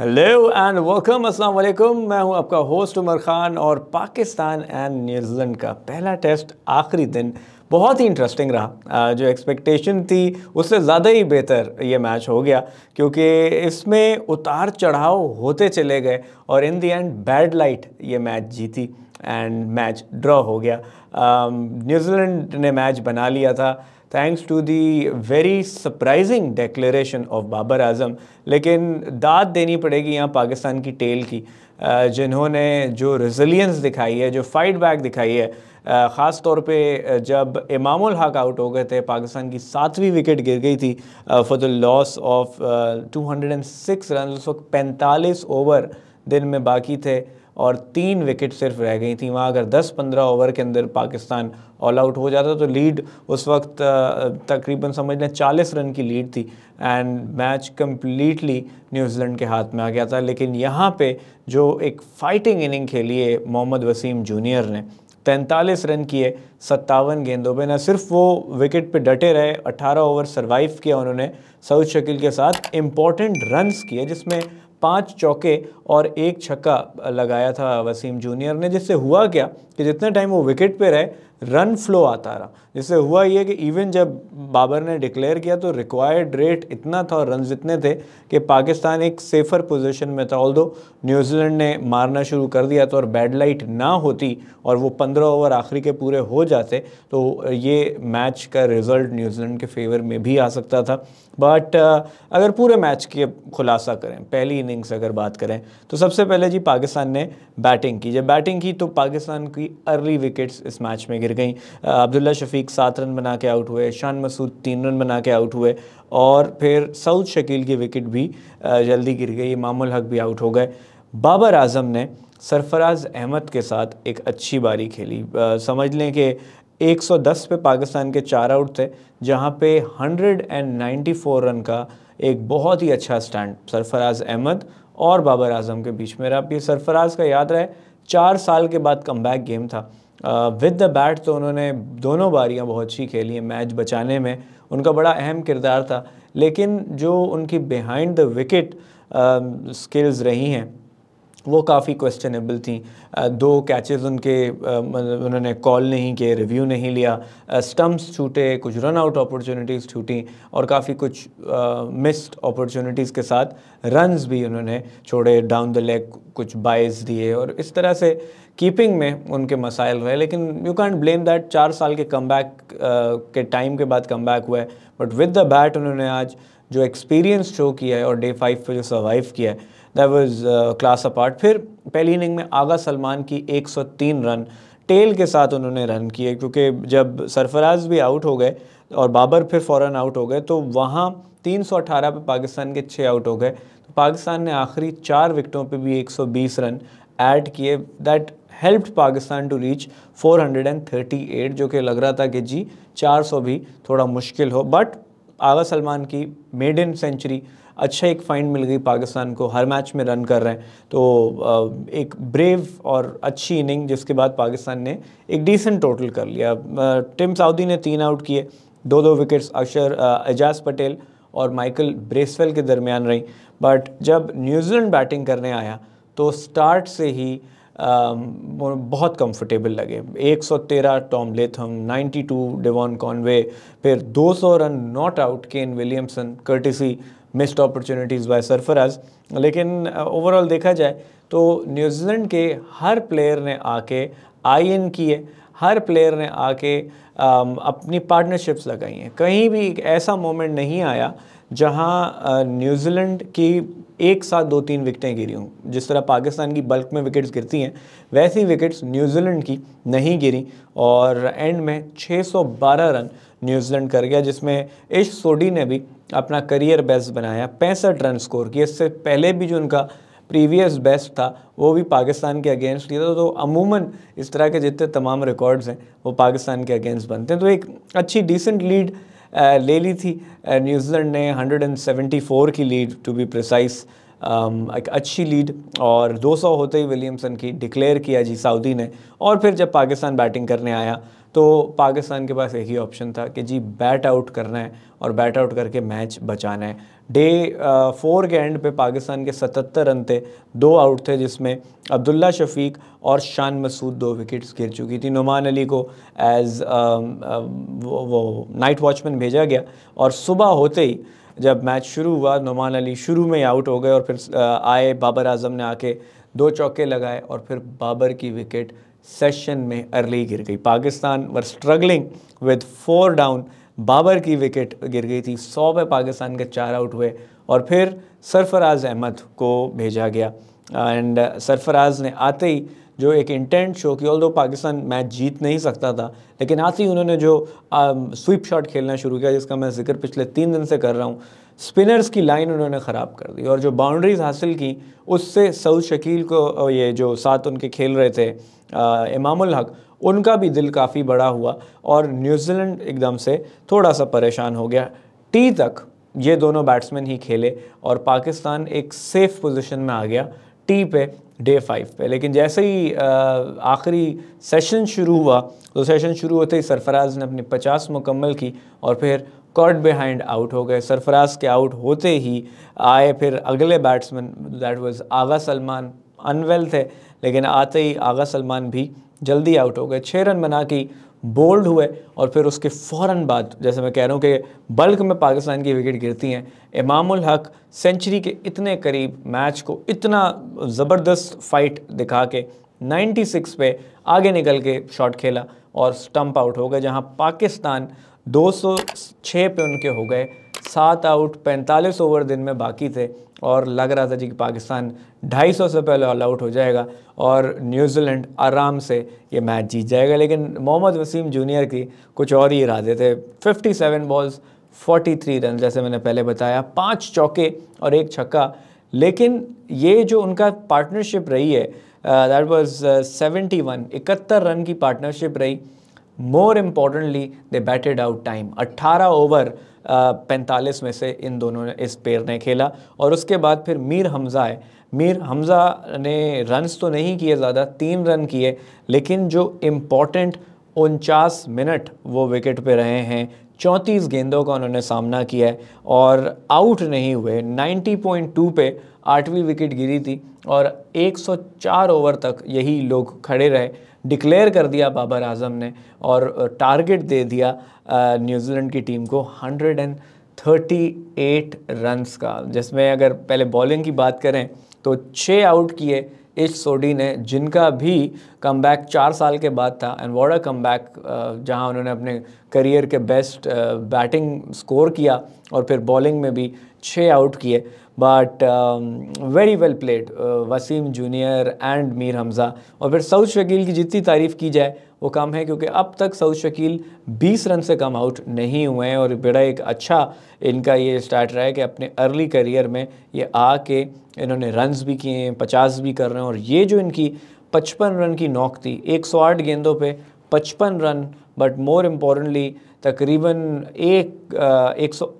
hello and welcome अस्सलाम वालेकुम मैं हूं आपका होस्ट उमर खान और पाकिस्तान एंड न्यूजीलैंड का पहला टेस्ट आखिरी दिन बहुत ही इंटरेस्टिंग रहा जो एक्सपेक्टेशन थी उससे ज़्यादा ही बेहतर ये मैच हो गया क्योंकि इसमें उतार चढ़ाव होते चले गए और in the end bad light ये मैच जीती एंड मैच ड्रॉ हो गया न्यूजीलैंड um, ने मैच बना लिया था thanks to the very surprising declaration of Babar Azam लेकिन दाद देनी पड़ेगी यहाँ पाकिस्तान की टेल की uh, जिन्होंने जो रिजिलियंस दिखाई है जो फाइट बैक दिखाई है uh, ख़ास तौर पे uh, जब इमाम हक आउट हो गए थे पाकिस्तान की सातवीं विकेट गिर गई थी for the loss of 206 run उस वक्त पैंतालीस ओवर दिन में बाकी थे और तीन विकेट सिर्फ रह गई थी वहाँ अगर 10-15 ओवर के अंदर पाकिस्तान ऑल आउट हो जाता तो लीड उस वक्त तकरीबन समझ लें चालीस रन की लीड थी एंड मैच कम्प्लीटली न्यूजीलैंड के हाथ में आ गया था लेकिन यहाँ पे जो एक फाइटिंग इनिंग खेली है मोहम्मद वसीम जूनियर ने तैंतालीस रन किए सत्तावन गेंदों पे ना सिर्फ वो विकेट पे डटे रहे 18 ओवर सरवाइव किया उन्होंने सऊद शकील के साथ इम्पॉर्टेंट रन्स किए जिसमें पाँच चौके और एक छक्का लगाया था वसीम जूनियर ने जिससे हुआ क्या कि जितने टाइम वो विकेट पे रहे रन फ्लो आता रहा जिससे हुआ ये कि इवन जब बाबर ने डिक्लेयर किया तो रिक्वायर्ड रेट इतना था और रन इतने थे कि पाकिस्तान एक सेफ़र पोजीशन में था ऑल न्यूजीलैंड ने मारना शुरू कर दिया था तो और बैड लाइट ना होती और वो पंद्रह ओवर आखिरी के पूरे हो जाते तो ये मैच का रिज़ल्ट न्यूजीलैंड के फेवर में भी आ सकता था बट अगर पूरे मैच के खुलासा करें पहली इनिंग्स अगर बात करें तो सबसे पहले जी पाकिस्तान ने बैटिंग की जब बैटिंग की तो पाकिस्तान की अर्ली विकेट्स इस मैच में गिर गिर गई अब्दुल्ला शफीक सात रन बना के आउट हुए शान मसूद तीन रन बना के आउट हुए और फिर सऊद शकील की विकेट भी जल्दी गिर गई मामुल हक भी आउट हो गए बाबर आजम ने सरफराज अहमद के साथ एक अच्छी बारी खेली आ, समझ लें कि 110 पे पाकिस्तान के चार आउट थे जहां पे 194 रन का एक बहुत ही अच्छा स्टैंड सरफराज अहमद और बाबर आजम के बीच में रहा ये सरफराज का याद रहे चार साल के बाद कमबैक गेम था विद द बैट तो उन्होंने दोनों बारियां बहुत अच्छी खेली हैं मैच बचाने में उनका बड़ा अहम किरदार था लेकिन जो उनकी बिहाइंड द विकेट स्किल्स रही हैं वो काफ़ी क्वेश्चनेबल थी दो कैचेस उनके मतलब उन्होंने कॉल नहीं किए रिव्यू नहीं लिया स्टम्प्स छूटे कुछ रन आउट अपॉर्चुनिटीज़ छूटी और काफ़ी कुछ मिस्ड अपॉर्चुनिटीज़ के साथ रन्स भी उन्होंने छोड़े डाउन द लेग कुछ बाइज दिए और इस तरह से कीपिंग में उनके मसाइल रहे लेकिन यू कैंट ब्लेम दैट चार साल के कम बैक के टाइम के बाद कम बैक हुआ है बट विद द बैट उन्होंने आज जो एक्सपीरियंस शो किया है और डे फाइव पर जो सर्वाइव किया है दैट वाज क्लास अपार्ट फिर पहली इनिंग में आगा सलमान की 103 रन टेल के साथ उन्होंने रन किए क्योंकि जब सरफराज भी आउट हो गए और बाबर फिर फ़ौर आउट हो गए तो वहाँ 318 पे पाकिस्तान के छः आउट हो गए तो पाकिस्तान ने आखिरी चार विकटों पे भी 120 रन ऐड किए that helped Pakistan to reach 438 जो कि लग रहा था कि जी 400 भी थोड़ा मुश्किल हो बट आगा सलमान की मेड इन सेंचुरी अच्छा एक फाइंड मिल गई पाकिस्तान को हर मैच में रन कर रहे हैं तो एक ब्रेव और अच्छी इनिंग जिसके बाद पाकिस्तान ने एक डिसेंट टोटल कर लिया टिम साउदी ने तीन आउट किए दो दो विकेट्स अक्षर एजाज पटेल और माइकल ब्रेसवेल के दरमियान रही बट जब न्यूजीलैंड बैटिंग करने आया तो स्टार्ट से ही आ, बहुत कंफर्टेबल लगे 113 Tom Latham ninety two Devon Conway फिर 200 run not out Kane Williamson courtesy missed opportunities by Sarfaraz लेकिन ओवरऑल uh, देखा जाए तो न्यूजीलैंड के हर प्लेयर ने आके आई इन किए हर प्लेयर ने आके um, अपनी पार्टनरशिप्स लगाई हैं कहीं भी एक ऐसा मोमेंट नहीं आया जहां न्यूजीलैंड uh, की एक साथ दो तीन विकटें गिरी हूँ जिस तरह पाकिस्तान की बल्क में विकेट्स गिरती हैं वैसी विकेट्स न्यूजीलैंड की नहीं गिरी और एंड में 612 रन न्यूजीलैंड कर गया जिसमें इश सोडी ने भी अपना करियर बेस्ट बनाया पैंसठ रन स्कोर किए इससे पहले भी जो उनका प्रीवियस बेस्ट था वो भी पाकिस्तान के अगेंस्ट किया था तो अमूमन इस तरह के जितने तमाम रिकॉर्ड्स हैं वो पाकिस्तान के अगेंस्ट बनते हैं तो एक अच्छी डिसेंट लीड ले ली थी न्यूजीलैंड ने 174 की लीड टू बी प्रिसाइस एक अच्छी लीड और 200 होते ही विलियमसन की डिक्लेयर किया जी सऊदी ने और फिर जब पाकिस्तान बैटिंग करने आया तो पाकिस्तान के पास एक ही ऑप्शन था कि जी बैट आउट करना है और बैट आउट करके मैच बचाना है डे फोर के एंड पे पाकिस्तान के 77 रन थे दो आउट थे जिसमें अब्दुल्ला शफीक और शान मसूद दो विकेट्स गिर चुकी थी नुमान अली को एज वो, वो नाइट वॉचमैन भेजा गया और सुबह होते ही जब मैच शुरू हुआ नुमान अली शुरू में आउट हो गए और फिर आए बाबर आजम ने आके दो चौके लगाए और फिर बाबर की विकेट सेशन में अर्ली गिर गई Pakistan were struggling with four down Babar की विकेट गिर गई थी सौ पे पाकिस्तान के चार आउट हुए और फिर सरफराज अहमद को भेजा गया एंड सरफराज ने आते ही जो एक इंटेंट शो की ऑल पाकिस्तान मैच जीत नहीं सकता था लेकिन आते ही उन्होंने जो स्वीप um, शॉट खेलना शुरू किया जिसका मैं जिक्र पिछले तीन दिन से कर रहा हूँ स्पिनर्स की लाइन उन्होंने ख़राब कर दी और जो बाउंड्रीज हासिल की उससे सऊद शकील को ये जो साथ उनके खेल रहे थे इमामुल हक उनका भी दिल काफ़ी बड़ा हुआ और न्यूजीलैंड एकदम से थोड़ा सा परेशान हो गया टी तक ये दोनों बैट्समैन ही खेले और पाकिस्तान एक सेफ़ पोजीशन में आ गया टी पे डे फाइव पे लेकिन जैसे ही आखिरी सेशन शुरू हुआ तो सेशन शुरू होते ही सरफराज ने अपनी पचास मुकम्मल की और फिर कॉट बिहाइंड आउट हो गए सरफराज के आउट होते ही आए फिर अगले batsman that was Agha Salman unwell थे लेकिन आते ही आगा सलमान भी जल्दी आउट हो गए छः रन बना के बोल्ड हुए और फिर उसके फ़ौर बाद जैसे मैं कह रहा हूँ कि बल्क में पाकिस्तान की विकेट गिरती हैं इमामुल हक सेंचुरी के इतने करीब मैच को इतना ज़बरदस्त फाइट दिखा के 96 पे आगे निकल के शॉट खेला और स्टंप आउट हो गए जहाँ पाकिस्तान 206 पे उनके हो गए सात आउट पैंतालीस ओवर दिन में बाकी थे और लग रहा था जी कि पाकिस्तान 250 से पहले ऑल आउट हो जाएगा और न्यूजीलैंड आराम से ये मैच जीत जाएगा लेकिन मोहम्मद वसीम जूनियर की कुछ और ही इरादे थे 57 बॉल्स 43 रन जैसे मैंने पहले बताया पांच चौके और एक छक्का लेकिन ये जो उनका पार्टनरशिप रही है दैट सेवेंटी वन इकहत्तर रन की पार्टनरशिप रही more importantly they batted out time 18 over पैंतालीस में से इन दोनों ने इस पेयर ने खेला और उसके बाद फिर मीर हमज़ा है मीर हमज़ा ने रन्स तो नहीं किए ज़्यादा तीन रन किए लेकिन जो इम्पॉर्टेंट उनचास मिनट वो विकेट पे रहे हैं चौंतीस गेंदों का उन्होंने सामना किया है और आउट नहीं हुए 90.2 पे आठवीं विकेट गिरी थी और 104 ओवर तक यही लोग खड़े रहे डिक्लेयर कर दिया बाबर आजम ने और टारगेट दे दिया न्यूजीलैंड की टीम को 138 रन्स का जिसमें अगर पहले बॉलिंग की बात करें तो छः आउट किए इस सोडी ने जिनका भी कम बैक चार साल के बाद था एंड वॉर्ड कम बैक जहाँ उन्होंने अपने करियर के बेस्ट बैटिंग स्कोर किया और फिर बॉलिंग में भी छः आउट किए but very well played Waseem junior and Mir Hamza और फिर सऊद शकील की जितनी तारीफ़ की जाए वो कम है क्योंकि अब तक सऊद शकील 20 रन से कम आउट नहीं हुए हैं और बड़ा एक अच्छा इनका ये स्टार्ट रहा है कि अपने अर्ली करियर में ये आके इन्होंने रन्स भी किए हैं पचास भी कर रहे हैं और ये जो इनकी पचपन रन की नोक थी आठ गेंदों पर पचपन रन बट मोर इम्पोर्टेंटली तकरीबन एक एक सौ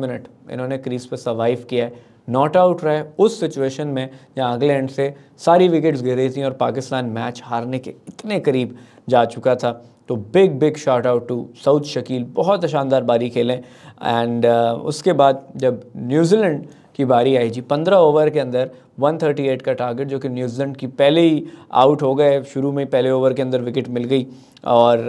मिनट इन्होंने क्रीज पर सर्वाइव किया है नॉट आउट रहे उस सिचुएशन में जहाँ अगले एंड से सारी विकेट्स गिरी थी और पाकिस्तान मैच हारने के इतने करीब जा चुका था तो big big shot out to Saud Shakeel बहुत शानदार बारी खेलें एंड uh, उसके बाद जब न्यूजीलैंड की बारी आई जी पंद्रह ओवर के अंदर 138 का टारगेट जो कि न्यूजीलैंड की पहले ही आउट हो गए शुरू में पहले ओवर के अंदर विकेट मिल गई और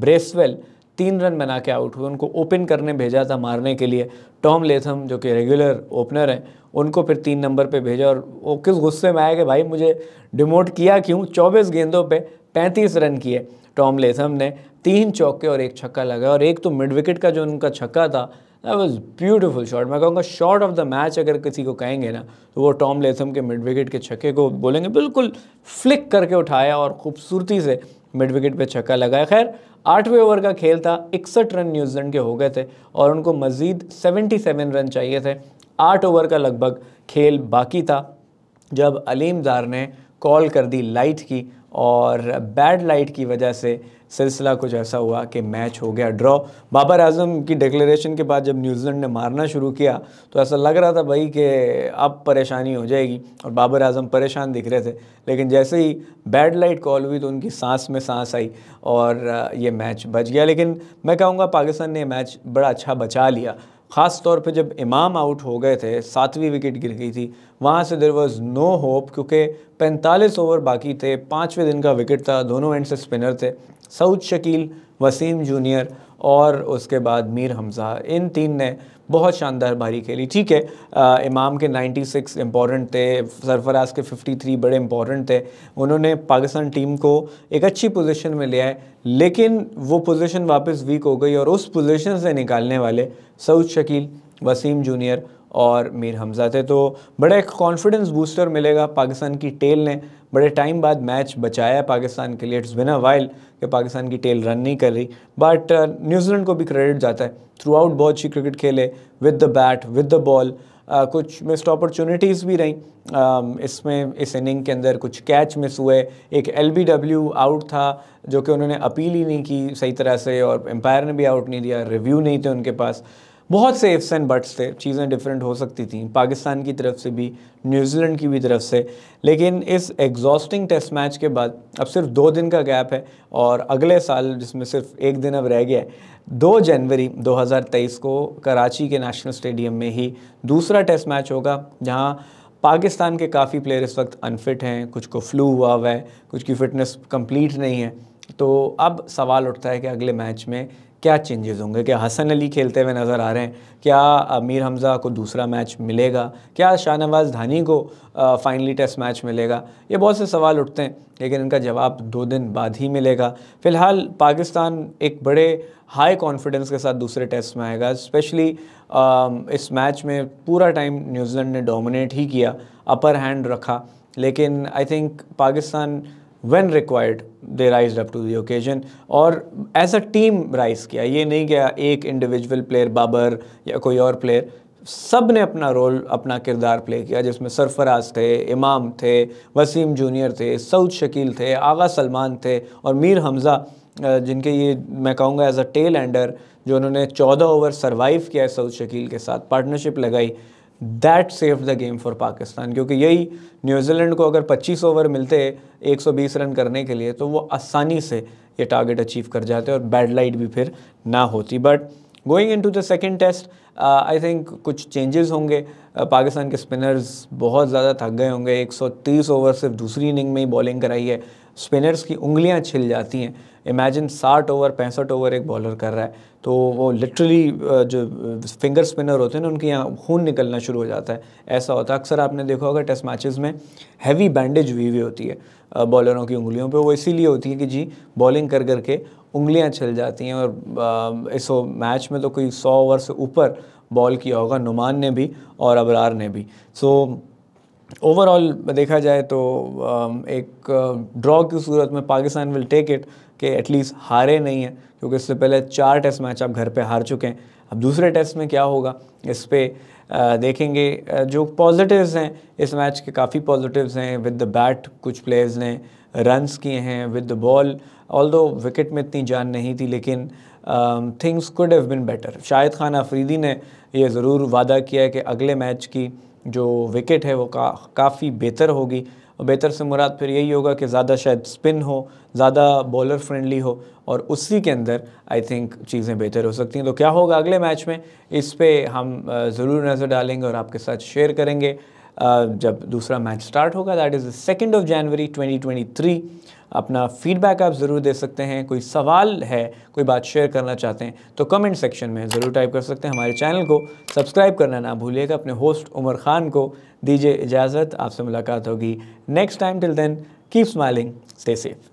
ब्रेसवेल तीन रन बना के आउट हुए उनको ओपन करने भेजा था मारने के लिए टॉम लेथम जो कि रेगुलर ओपनर हैं उनको फिर तीन नंबर पे भेजा और वो किस गुस्से में आया कि भाई मुझे डिमोट किया क्यों 24 गेंदों पे 35 रन किए टॉम लेथम ने तीन चौके और एक छक्का लगाया और एक तो मिड विकेट का जो उनका छक्का था दैट वाज ब्यूटीफुल शॉट मैं कहूँगा शॉट ऑफ द मैच अगर किसी को कहेंगे ना तो वो टॉम लेथम के मिड विकेट के छक्के को बोलेंगे बिल्कुल फ्लिक करके उठाया और खूबसूरती से मिड विकेट पे छक्का लगाया खैर आठवें ओवर का खेल था इकसठ रन न्यूजीलैंड के हो गए थे और उनको मज़ीद 77 रन चाहिए थे आठ ओवर का लगभग खेल बाकी था जब अलीम दार ने कॉल कर दी लाइट की और बैड लाइट की वजह से सिलसिला कुछ ऐसा हुआ कि मैच हो गया ड्रॉ बाबर आजम की डिक्लेरेशन के बाद जब न्यूजीलैंड ने मारना शुरू किया तो ऐसा लग रहा था भाई कि अब परेशानी हो जाएगी और बाबर आजम परेशान दिख रहे थे लेकिन जैसे ही बैड लाइट कॉल हुई तो उनकी सांस में सांस आई और ये मैच बच गया लेकिन मैं कहूँगा पाकिस्तान ने मैच बड़ा अच्छा बचा लिया ख़ास तौर पे जब इमाम आउट हो गए थे सातवीं विकेट गिर गई थी वहाँ से देर वॉज़ नो होप क्योंकि पैंतालीस ओवर बाकी थे पाँचवें दिन का विकेट था दोनों एंड से स्पिनर थे सऊद शकील वसीम जूनियर और उसके बाद मीर हमज़ा इन तीन ने बहुत शानदार भारी खेली ठीक है आ, इमाम के 96 सिक्स इम्पॉर्टेंट थे सरफराज के 53 बड़े इम्पॉर्टेंट थे उन्होंने पाकिस्तान टीम को एक अच्छी पोजीशन में लिया है लेकिन वो पोजीशन वापस वीक हो गई और उस पोजीशन से निकालने वाले सऊद शकील वसीम जूनियर और मीर हमज़ा थे तो बड़ा एक कॉन्फिडेंस बूस्टर मिलेगा पाकिस्तान की टेल ने बड़े टाइम बाद मैच बचाया पाकिस्तान के लिए इट्स बिना वाइल कि पाकिस्तान की टेल रन नहीं कर रही बट uh, न्यूजीलैंड को भी क्रेडिट जाता है थ्रू आउट बहुत अच्छी क्रिकेट खेले with the bat with the ball कुछ मिस्ड अपॉर्चुनिटीज़ भी रहीं um, इसमें इस इनिंग के अंदर कुछ कैच मिस हुए एक एल आउट था जो कि उन्होंने अपील ही नहीं की सही तरह से और एम्पायर ने भी आउट नहीं दिया रिव्यू नहीं थे उनके पास बहुत से इफ्स एंड बट्स थे चीज़ें डिफरेंट हो सकती थी पाकिस्तान की तरफ से भी न्यूजीलैंड की भी तरफ से लेकिन इस एग्जॉस्टिंग टेस्ट मैच के बाद अब सिर्फ दो दिन का गैप है और अगले साल जिसमें सिर्फ एक दिन अब रह गया है दो जनवरी 2023 को कराची के नेशनल स्टेडियम में ही दूसरा टेस्ट मैच होगा जहाँ पाकिस्तान के काफ़ी प्लेयर इस वक्त अनफिट हैं कुछ को फ्लू हुआ हुआ है कुछ की फ़िटनेस कंप्लीट नहीं है तो अब सवाल उठता है कि अगले मैच में क्या चेंजेस होंगे क्या हसन अली खेलते हुए नज़र आ रहे हैं क्या अमीर हमज़ा को दूसरा मैच मिलेगा क्या शाहनवाज धानी को फाइनली टेस्ट मैच मिलेगा ये बहुत से सवाल उठते हैं लेकिन इनका जवाब दो दिन बाद ही मिलेगा फ़िलहाल पाकिस्तान एक बड़े हाई कॉन्फिडेंस के साथ दूसरे टेस्ट में आएगा स्पेशली इस मैच में पूरा टाइम न्यूजीलैंड ने डोमिनेट ही किया अपर हैंड रखा लेकिन I think Pakistan when required they rise up to the occasion और एज अ टीम राइज किया ये नहीं गया एक individual प्लेयर बाबर या कोई और प्लेयर सब ने अपना रोल अपना किरदार प्ले किया जिसमें सरफराज थे इमाम थे वसीम जूनियर थे सऊद शकील थे आगा सलमान थे और मीर हमज़ा जिनके ये मैं कहूँगा एज अ टेल एंडर जो उन्होंने चौदह ओवर सर्वाइव किया है सऊद शकील के साथ पार्टनरशिप लगाई that save the game for Pakistan क्योंकि यही न्यूजीलैंड को अगर 25 ओवर मिलते 120 रन करने के लिए तो वो आसानी से ये टारगेट अचीव कर जाते और बैड लाइट भी फिर ना होती but going in to the second test I think कुछ चेंजेस होंगे uh, पाकिस्तान के स्पिनर्स बहुत ज़्यादा थक गए होंगे 130 ओवर सिर्फ दूसरी इनिंग में ही बॉलिंग कराई है स्पिनर्स की उंगलियां छिल जाती हैं इमेजिन साठ ओवर पैंसठ ओवर एक बॉलर कर रहा है तो वो लिटरली जो फिंगर स्पिनर होते हैं ना उनके यहाँ खून निकलना शुरू हो जाता है ऐसा होता है अक्सर आपने देखा होगा टेस्ट मैचेस में हैवी बैंडेज हुई हुई होती है बॉलरों की उंगलियों पे वो इसीलिए होती है कि जी बॉलिंग कर करके उंगलियाँ छिल जाती हैं और इस मैच में तो कोई सौ ओवर से ऊपर बॉल किया होगा नुमान ने भी और अबरार ने भी सो so, ओवरऑल देखा जाए तो um, एक ड्रॉ uh, की सूरत में पाकिस्तान विल टेक इट कि एटलीस्ट हारे नहीं है क्योंकि इससे पहले चार टेस्ट मैच आप घर पे हार चुके हैं अब दूसरे टेस्ट में क्या होगा इस पर uh, देखेंगे uh, जो पॉजिटिव्स हैं इस मैच के काफ़ी पॉजिटिव्स हैं विद द बैट कुछ प्लेयर्स ने रन्स किए हैं with the ball although wicket में इतनी जान नहीं थी लेकिन things could have been better Shahid Khan Afridi ने यह ज़रूर वादा किया है कि अगले मैच की जो विकेट है वो का काफ़ी बेहतर होगी और बेहतर से मुराद फिर यही होगा कि ज़्यादा शायद स्पिन हो ज़्यादा बॉलर फ्रेंडली हो और उसी के अंदर आई थिंक चीज़ें बेहतर हो सकती हैं तो क्या होगा अगले मैच में इस पर हम ज़रूर नज़र डालेंगे और आपके साथ शेयर करेंगे जब दूसरा मैच स्टार्ट होगा that is the second of January 2023 अपना फीडबैक आप ज़रूर दे सकते हैं कोई सवाल है कोई बात शेयर करना चाहते हैं तो कमेंट सेक्शन में ज़रूर टाइप कर सकते हैं हमारे चैनल को सब्सक्राइब करना ना भूलिएगा अपने होस्ट उमर ख़ान को दीजिए इजाज़त आपसे मुलाकात होगी next time till then keep smiling stay safe